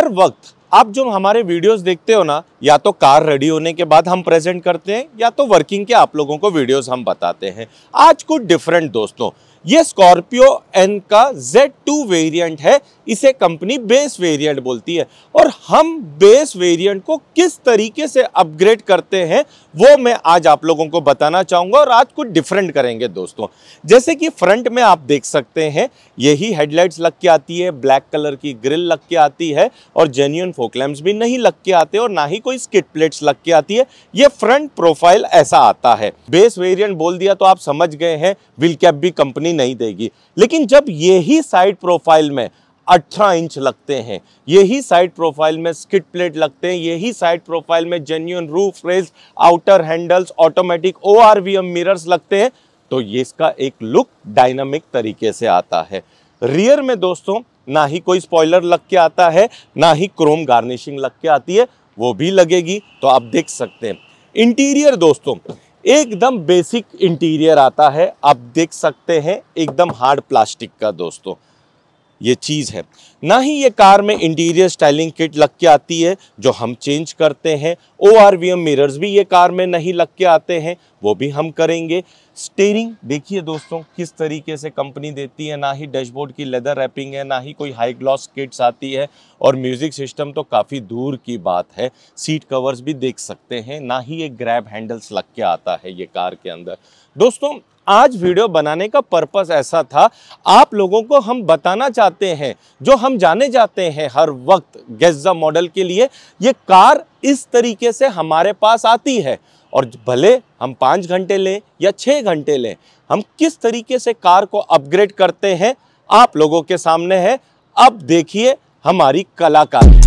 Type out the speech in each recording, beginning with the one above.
हर वक्त आप जो हमारे वीडियोस देखते हो ना या तो कार रेडी होने के बाद हम प्रेजेंट करते हैं या तो वर्किंग के आप लोगों को वीडियोस हम बताते हैं आज कुछ डिफरेंट दोस्तों ये स्कॉर्पियो एन का Z2 वेरिएंट है इसे कंपनी बेस वेरिएंट बोलती है और हम बेस वेरिएंट को किस तरीके से अपग्रेड करते हैं वो मैं आज आप लोगों को बताना चाहूंगा और आज कुछ डिफरेंट करेंगे दोस्तों जैसे कि फ्रंट में आप देख सकते हैं यही हेडलाइट्स लग के आती है ब्लैक कलर की ग्रिल लग के आती है और जेन्यून फोकलैम्स भी नहीं लग के आते और ना ही कोई स्किट प्लेट्स लग के आती है ये फ्रंट प्रोफाइल ऐसा आता है बेस वेरियंट बोल दिया तो आप समझ गए हैं विल कैप भी कंपनी कंपनी नहीं देगी लेकिन जब यही साइड प्रोफाइल में अठारह इंच लगते हैं यही साइड प्रोफाइल में स्किट प्लेट लगते हैं यही साइड प्रोफाइल में genuine roof rails outer handles automatic O R V M mirrors लगते हैं तो ये इसका एक लुक डायनामिक तरीके से आता है रियर में दोस्तों ना ही कोई स्पॉइलर लग के आता है ना ही क्रोम गार्निशिंग लग के आती है वो भी लगेगी तो आप देख सकते हैं इंटीरियर दोस्तों एकदम बेसिक इंटीरियर आता है आप देख सकते हैं एकदम हार्ड प्लास्टिक का दोस्तों ये चीज़ है ना ही ये कार में इंटीरियर स्टाइलिंग किट लग के आती है जो हम चेंज करते हैं O R V M mirrors भी ये कार में नहीं लग के आते हैं वो भी हम करेंगे स्टेयरिंग देखिए दोस्तों किस तरीके से कंपनी देती है ना ही डैशबोर्ड की लेदर रैपिंग है ना ही कोई हाई ग्लॉस किट्स आती है और म्यूज़िक सिस्टम तो काफ़ी दूर की बात है सीट कवर्स भी देख सकते हैं ना ही ये ग्रैब हैंडल्स लग के आता है ये कार के अंदर दोस्तों आज वीडियो बनाने का पर्पस ऐसा था आप लोगों को हम बताना चाहते हैं जो हम जाने जाते हैं हर वक्त गेजा मॉडल के लिए ये कार इस तरीके से हमारे पास आती है और भले हम पाँच घंटे लें या छः घंटे लें हम किस तरीके से कार को अपग्रेड करते हैं आप लोगों के सामने है अब देखिए हमारी कलाकार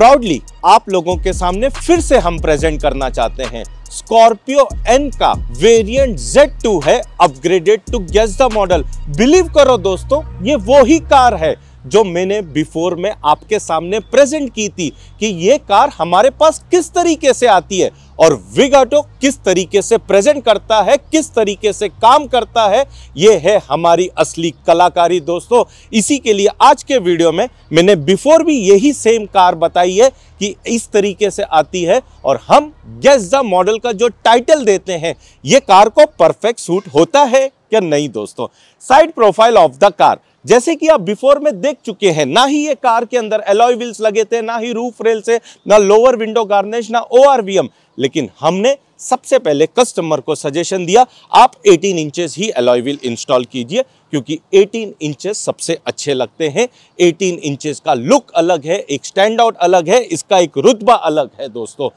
प्राउडली आप लोगों के सामने फिर से हम प्रेजेंट करना चाहते हैं स्कॉर्पियो एन का वेरिएंट Z2 है upgraded to guess the model believe करो दोस्तों ये वो ही कार है जो मैंने बिफोर में आपके सामने प्रेजेंट की थी कि ये कार हमारे पास किस तरीके से आती है और विगाटो किस तरीके से प्रेजेंट करता है किस तरीके से काम करता है ये है हमारी असली कलाकारी दोस्तों इसी के लिए आज के वीडियो में मैंने बिफोर भी यही सेम कार बताई है कि इस तरीके से आती है और हम गेस द मॉडल का जो टाइटल देते हैं ये कार को परफेक्ट सूट होता है क्या नहीं दोस्तों side profile of the car जैसे कि आप बिफोर में देख चुके हैं ना ही ये कार के अंदर एलॉय व्हील्स लगे थे ना ही रूफ रेल से ना लोअर विंडो गार्निश ना ओ लेकिन हमने सबसे पहले कस्टमर को सजेशन दिया आप 18 इंचेस ही अलॉय व्हील इंस्टॉल कीजिए क्योंकि 18 इंचेस सबसे अच्छे लगते हैं 18 इंचेस का लुक अलग है एक स्टैंड आउट अलग है इसका एक रुतबा अलग है दोस्तों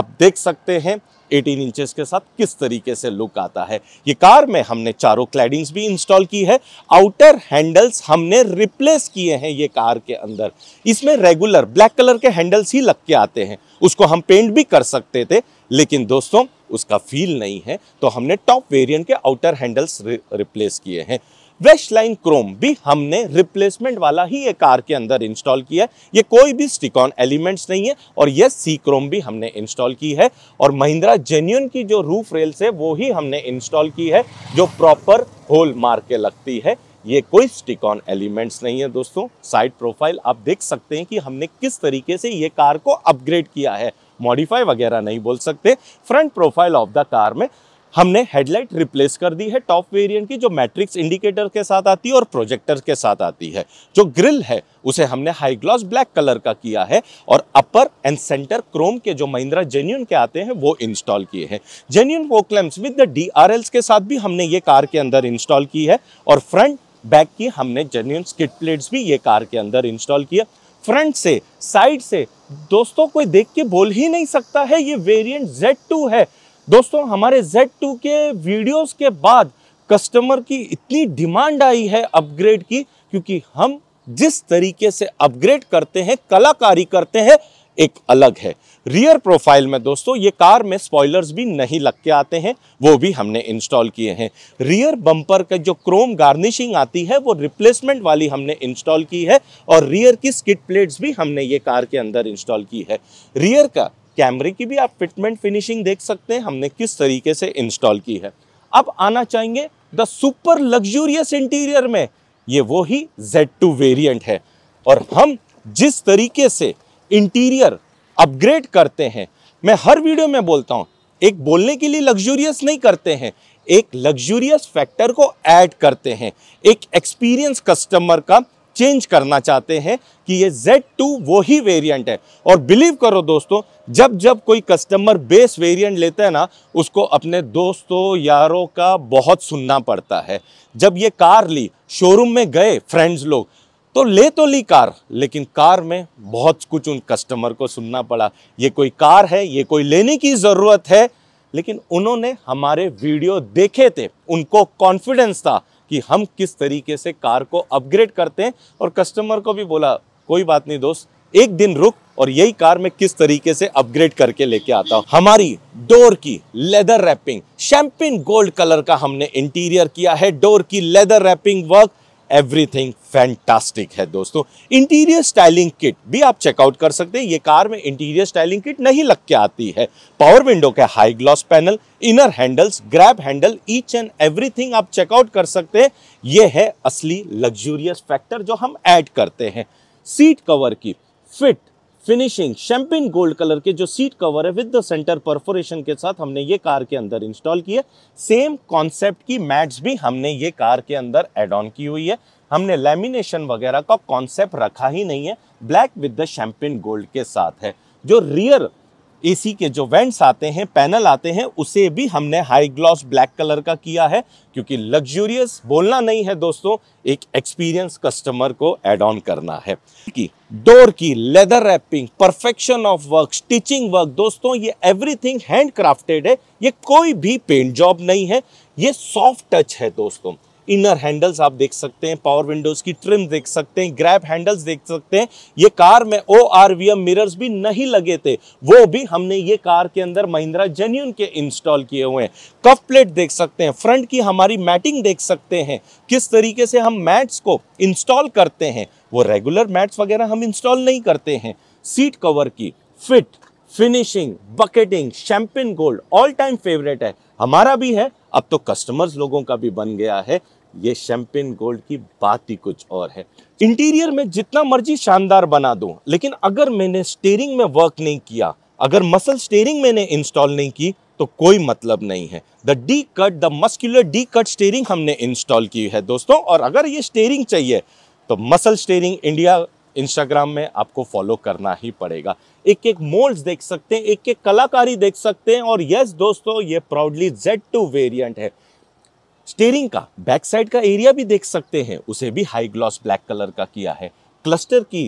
आप देख सकते हैं 18 इंचेस के साथ किस तरीके से लुक आता है ये कार में हमने चारों क्लैडिंग्स भी इंस्टॉल की है आउटर हैंडल्स हमने रिप्लेस किए हैं ये कार के अंदर इसमें रेगुलर ब्लैक कलर के हैंडल्स ही लग के आते हैं उसको हम पेंट भी कर सकते थे लेकिन दोस्तों उसका फील नहीं है तो हमने टॉप वेरियंट के आउटर हैंडल्स रिप्लेस किए हैं वेस्टलाइन क्रोम भी हमने रिप्लेसमेंट वाला ही एक कार के अंदर इंस्टॉल किया है ये कोई भी स्टिकॉन एलिमेंट्स नहीं है और यह सी क्रोम भी हमने इंस्टॉल की है और महिंद्रा जेन्यून की जो रूफ रेल्स है वो ही हमने इंस्टॉल की है जो प्रॉपर होल मार के लगती है ये कोई स्टिक ऑन एलिमेंट्स नहीं है दोस्तों साइड प्रोफाइल आप देख सकते हैं कि हमने किस तरीके से ये कार को अपग्रेड किया है मॉडिफाई वगैरह नहीं बोल सकते front profile of the car में हमने हेडलाइट रिप्लेस कर दी है टॉप वेरिएंट की जो मैट्रिक्स इंडिकेटर के साथ आती है और प्रोजेक्टर के साथ आती है जो ग्रिल है उसे हमने हाई ग्लॉस ब्लैक कलर का किया है और अपर एंड सेंटर क्रोम के जो महिंद्रा जेन्यून के आते हैं वो इंस्टॉल किए हैं जेन्यून वो क्लैम्स विद द डी के साथ भी हमने ये कार के अंदर इंस्टॉल की है और फ्रंट बैक की हमने जेन्यून स्किट प्लेट्स भी ये कार के अंदर इंस्टॉल किया फ्रंट से साइड से दोस्तों कोई देख के बोल ही नहीं सकता है ये वेरिएंट Z2 है दोस्तों हमारे Z2 के वीडियोस के बाद कस्टमर की इतनी डिमांड आई है अपग्रेड की क्योंकि हम जिस तरीके से अपग्रेड करते हैं कलाकारी करते हैं एक अलग है रियर प्रोफाइल में दोस्तों ये कार में स्पॉयलर्स भी नहीं लग के आते हैं वो भी हमने इंस्टॉल किए हैं रियर बम्पर का जो क्रोम गार्निशिंग आती है वो रिप्लेसमेंट वाली हमने इंस्टॉल की है और रियर की स्किट प्लेट्स भी हमने ये कार के अंदर इंस्टॉल की है रियर का कैमरे की भी आप फिटमेंट फिनिशिंग देख सकते हैं हमने किस तरीके से इंस्टॉल की है अब आना चाहेंगे द सुपर लग्जूरियस इंटीरियर में ये वो ही जेड टू वेरियंट है और हम जिस तरीके से इंटीरियर अपग्रेड करते हैं मैं हर वीडियो में बोलता हूँ एक बोलने के लिए लग्जूरियस नहीं करते हैं एक लग्जूरियस फैक्टर को ऐड करते हैं एक एक्सपीरियंस कस्टमर का चेंज करना चाहते हैं कि ये Z2 वो ही वेरिएंट है और बिलीव करो दोस्तों जब जब कोई कस्टमर बेस वेरिएंट लेता है ना उसको अपने दोस्तों यारों का बहुत सुनना पड़ता है जब ये कार ली शोरूम में गए फ्रेंड्स लोग तो ले तो ली कार लेकिन कार में बहुत कुछ उन कस्टमर को सुनना पड़ा ये कोई कार है ये कोई लेने की ज़रूरत है लेकिन उन्होंने हमारे वीडियो देखे थे उनको कॉन्फिडेंस था कि हम किस तरीके से कार को अपग्रेड करते हैं और कस्टमर को भी बोला कोई बात नहीं दोस्त एक दिन रुक और यही कार में किस तरीके से अपग्रेड करके लेके आता हूं हमारी डोर की leather wrapping champagne gold colour का हमने इंटीरियर किया है डोर की leather wrapping work everything fantastic है दोस्तों इंटीरियर स्टाइलिंग किट भी आप चेकआउट कर सकते हैं ये कार में इंटीरियर स्टाइलिंग किट नहीं लग के आती है पावर विंडो के high gloss panel inner handles grab handle each and everything आप चेकआउट कर सकते हैं ये है असली लग्जूरियस फैक्टर जो हम ऐड करते हैं सीट कवर की fit finishing champagne gold colour के जो सीट कवर है विद द सेंटर परफोरेशन के साथ हमने ये कार के अंदर इंस्टॉल की है सेम कॉन्सेप्ट की मैट्स भी हमने ये कार के अंदर एड ऑन की हुई है हमने लेमिनेशन वगैरह का कॉन्सेप्ट रखा ही नहीं है black with the champagne gold के साथ है जो रियर एसी के जो वेंट्स आते हैं पैनल आते हैं उसे भी हमने हाई ग्लॉस ब्लैक कलर का किया है क्योंकि लग्जूरियस बोलना नहीं है दोस्तों एक एक्सपीरियंस कस्टमर को एड ऑन करना है कि डोर की leather wrapping perfection of work stitching work दोस्तों ये एवरीथिंग हैंड क्राफ्टेड है ये कोई भी पेंट जॉब नहीं है ये सॉफ्ट टच है दोस्तों इनर हैंडल्स आप देख सकते हैं पावर विंडोज़ की ट्रिम देख सकते हैं ग्रैप हैंडल्स देख सकते हैं ये कार में O R V M mirrors भी नहीं लगे थे वो भी हमने ये कार के अंदर महिंद्रा जेन्यून के इंस्टॉल किए हुए हैं कफ प्लेट देख सकते हैं फ्रंट की हमारी मैटिंग देख सकते हैं किस तरीके से हम मैट्स को इंस्टॉल करते हैं वो रेगुलर मैट्स वगैरह हम इंस्टॉल नहीं करते हैं सीट कवर की fit finishing bucketing champagne gold all time favourite है हमारा भी है अब तो कस्टमर्स लोगों का भी बन गया है ये शैम्पिन गोल्ड की बात ही कुछ और है इंटीरियर में जितना मर्जी शानदार बना दो लेकिन अगर मैंने स्टेयरिंग में वर्क नहीं किया अगर मसल स्टेयरिंग मैंने इंस्टॉल नहीं की तो कोई मतलब नहीं है the D cut the muscular D cut steering हमने इंस्टॉल की है दोस्तों और अगर ये स्टेयरिंग चाहिए तो मसल स्टेयरिंग इंडिया इंस्टाग्राम में आपको फॉलो करना ही पड़ेगा एक एक मोल्ड्स देख सकते हैं एक एक कलाकारी देख सकते हैं और यस दोस्तों ये प्राउडली जेड टू वेरियंट है स्टेयरिंग का बैक साइड का एरिया भी देख सकते हैं उसे भी हाई ग्लॉस ब्लैक कलर का किया है क्लस्टर की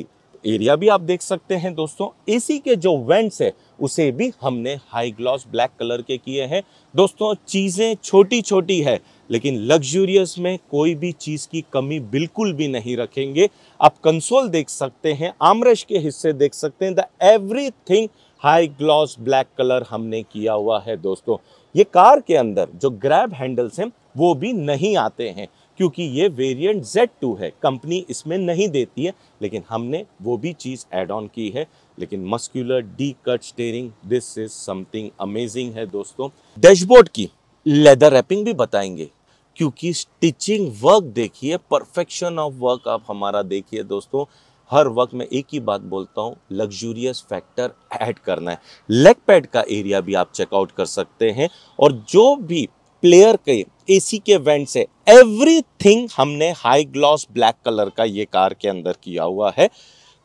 एरिया भी आप देख सकते हैं दोस्तों एसी के जो वेंट्स है उसे भी हमने हाई ग्लॉस ब्लैक कलर के किए हैं दोस्तों चीज़ें छोटी छोटी है लेकिन लग्जूरियस में कोई भी चीज़ की कमी बिल्कुल भी नहीं रखेंगे आप कंसोल देख सकते हैं आमरश के हिस्से देख सकते हैं the everything high gloss black colour हमने किया हुआ है दोस्तों ये कार के अंदर जो ग्रैब हैंडल्स हैं वो भी नहीं आते हैं क्योंकि ये वेरिएंट Z2 है कंपनी इसमें नहीं देती है लेकिन हमने वो भी चीज़ एड ऑन की है लेकिन muscular D cut steering this is something amazing है दोस्तों डैशबोर्ड की लेदर रैपिंग भी बताएंगे क्योंकि स्टिचिंग वर्क देखिए परफेक्शन ऑफ वर्क आप हमारा देखिए दोस्तों हर वक्त मैं एक ही बात बोलता हूँ लग्जूरियस फैक्टर ऐड करना है लेग पैड का एरिया भी आप चेकआउट कर सकते हैं और जो भी प्लेयर के एसी के वेंट से एवरीथिंग हमने हाई ग्लॉस ब्लैक कलर का ये कार के अंदर किया हुआ है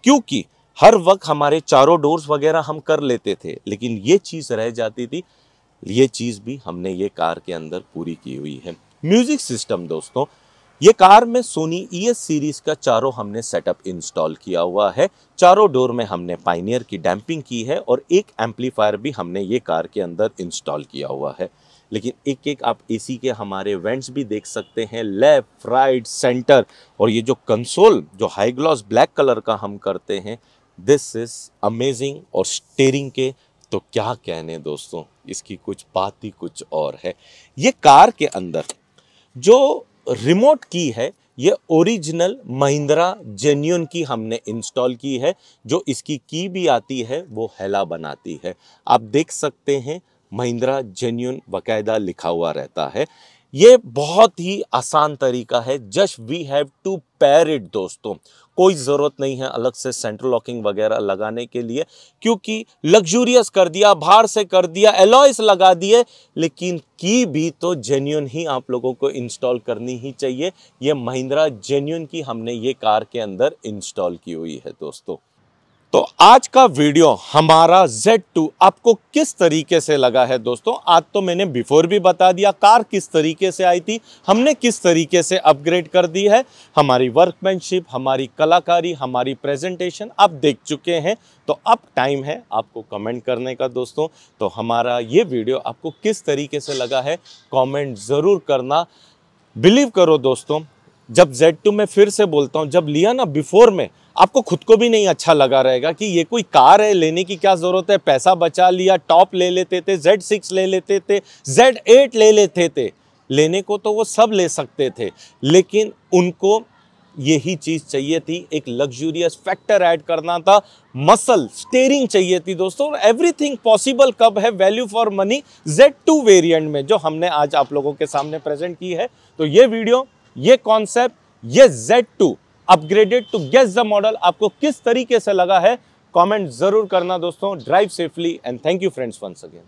क्योंकि हर वक्त हमारे चारों डोर्स वगैरह हम कर लेते थे लेकिन ये चीज़ रह जाती थी ये चीज़ भी हमने ये कार के अंदर पूरी की हुई है म्यूजिक सिस्टम दोस्तों ये कार में सोनी ई सीरीज का चारों हमने सेटअप इंस्टॉल किया हुआ है चारों डोर में हमने पाइनियर की डैम्पिंग की है और एक एम्पलीफायर भी हमने ये कार के अंदर इंस्टॉल किया हुआ है लेकिन एक एक आप एसी के हमारे वेंट्स भी देख सकते हैं लेफ्ट राइट सेंटर और ये जो कंसोल जो हाई ग्लॉस ब्लैक कलर का हम करते हैं दिस इज़ अमेजिंग और स्टेयरिंग के तो क्या कहने दोस्तों इसकी कुछ बात ही कुछ और है ये कार के अंदर जो रिमोट की है ये ओरिजिनल महिंद्रा जेन्यून की हमने इंस्टॉल की है जो इसकी की भी आती है वो हैला बनाती है आप देख सकते हैं महिंद्रा जेन्यून बाकायदा लिखा हुआ रहता है ये बहुत ही आसान तरीका है just we have to pair it दोस्तों कोई ज़रूरत नहीं है अलग से सेंट्रल लॉकिंग वगैरह लगाने के लिए क्योंकि लग्जूरियस कर दिया बाहर से कर दिया एलॉयस लगा दिए लेकिन की भी तो जेन्यून ही आप लोगों को इंस्टॉल करनी ही चाहिए ये महिंद्रा जेन्यून की हमने ये कार के अंदर इंस्टॉल की हुई है दोस्तों तो आज का वीडियो हमारा Z2 आपको किस तरीके से लगा है दोस्तों आज तो मैंने बिफोर भी बता दिया कार किस तरीके से आई थी हमने किस तरीके से अपग्रेड कर दी है हमारी वर्कमैनशिप हमारी कलाकारी हमारी प्रेजेंटेशन आप देख चुके हैं तो अब टाइम है आपको कमेंट करने का दोस्तों तो हमारा ये वीडियो आपको किस तरीके से लगा है कॉमेंट ज़रूर करना बिलीव करो दोस्तों जब जेड में फिर से बोलता हूँ जब लिया ना बिफोर में आपको खुद को भी नहीं अच्छा लगा रहेगा कि ये कोई कार है लेने की क्या ज़रूरत है पैसा बचा लिया टॉप ले लेते थे जेड सिक्स ले लेते थे जेड एट ले लेते थे लेने को तो वो सब ले सकते थे लेकिन उनको यही चीज़ चाहिए थी एक लग्जूरियस फैक्टर ऐड करना था मसल स्टेयरिंग चाहिए थी दोस्तों और एवरीथिंग पॉसिबल कब है value for money Z two variant में जो हमने आज आप लोगों के सामने प्रेजेंट की है तो ये वीडियो ये कॉन्सेप्ट ये Z two upgraded to guess the model आपको किस तरीके से लगा है कमेंट जरूर करना दोस्तों drive safely and thank you friends once again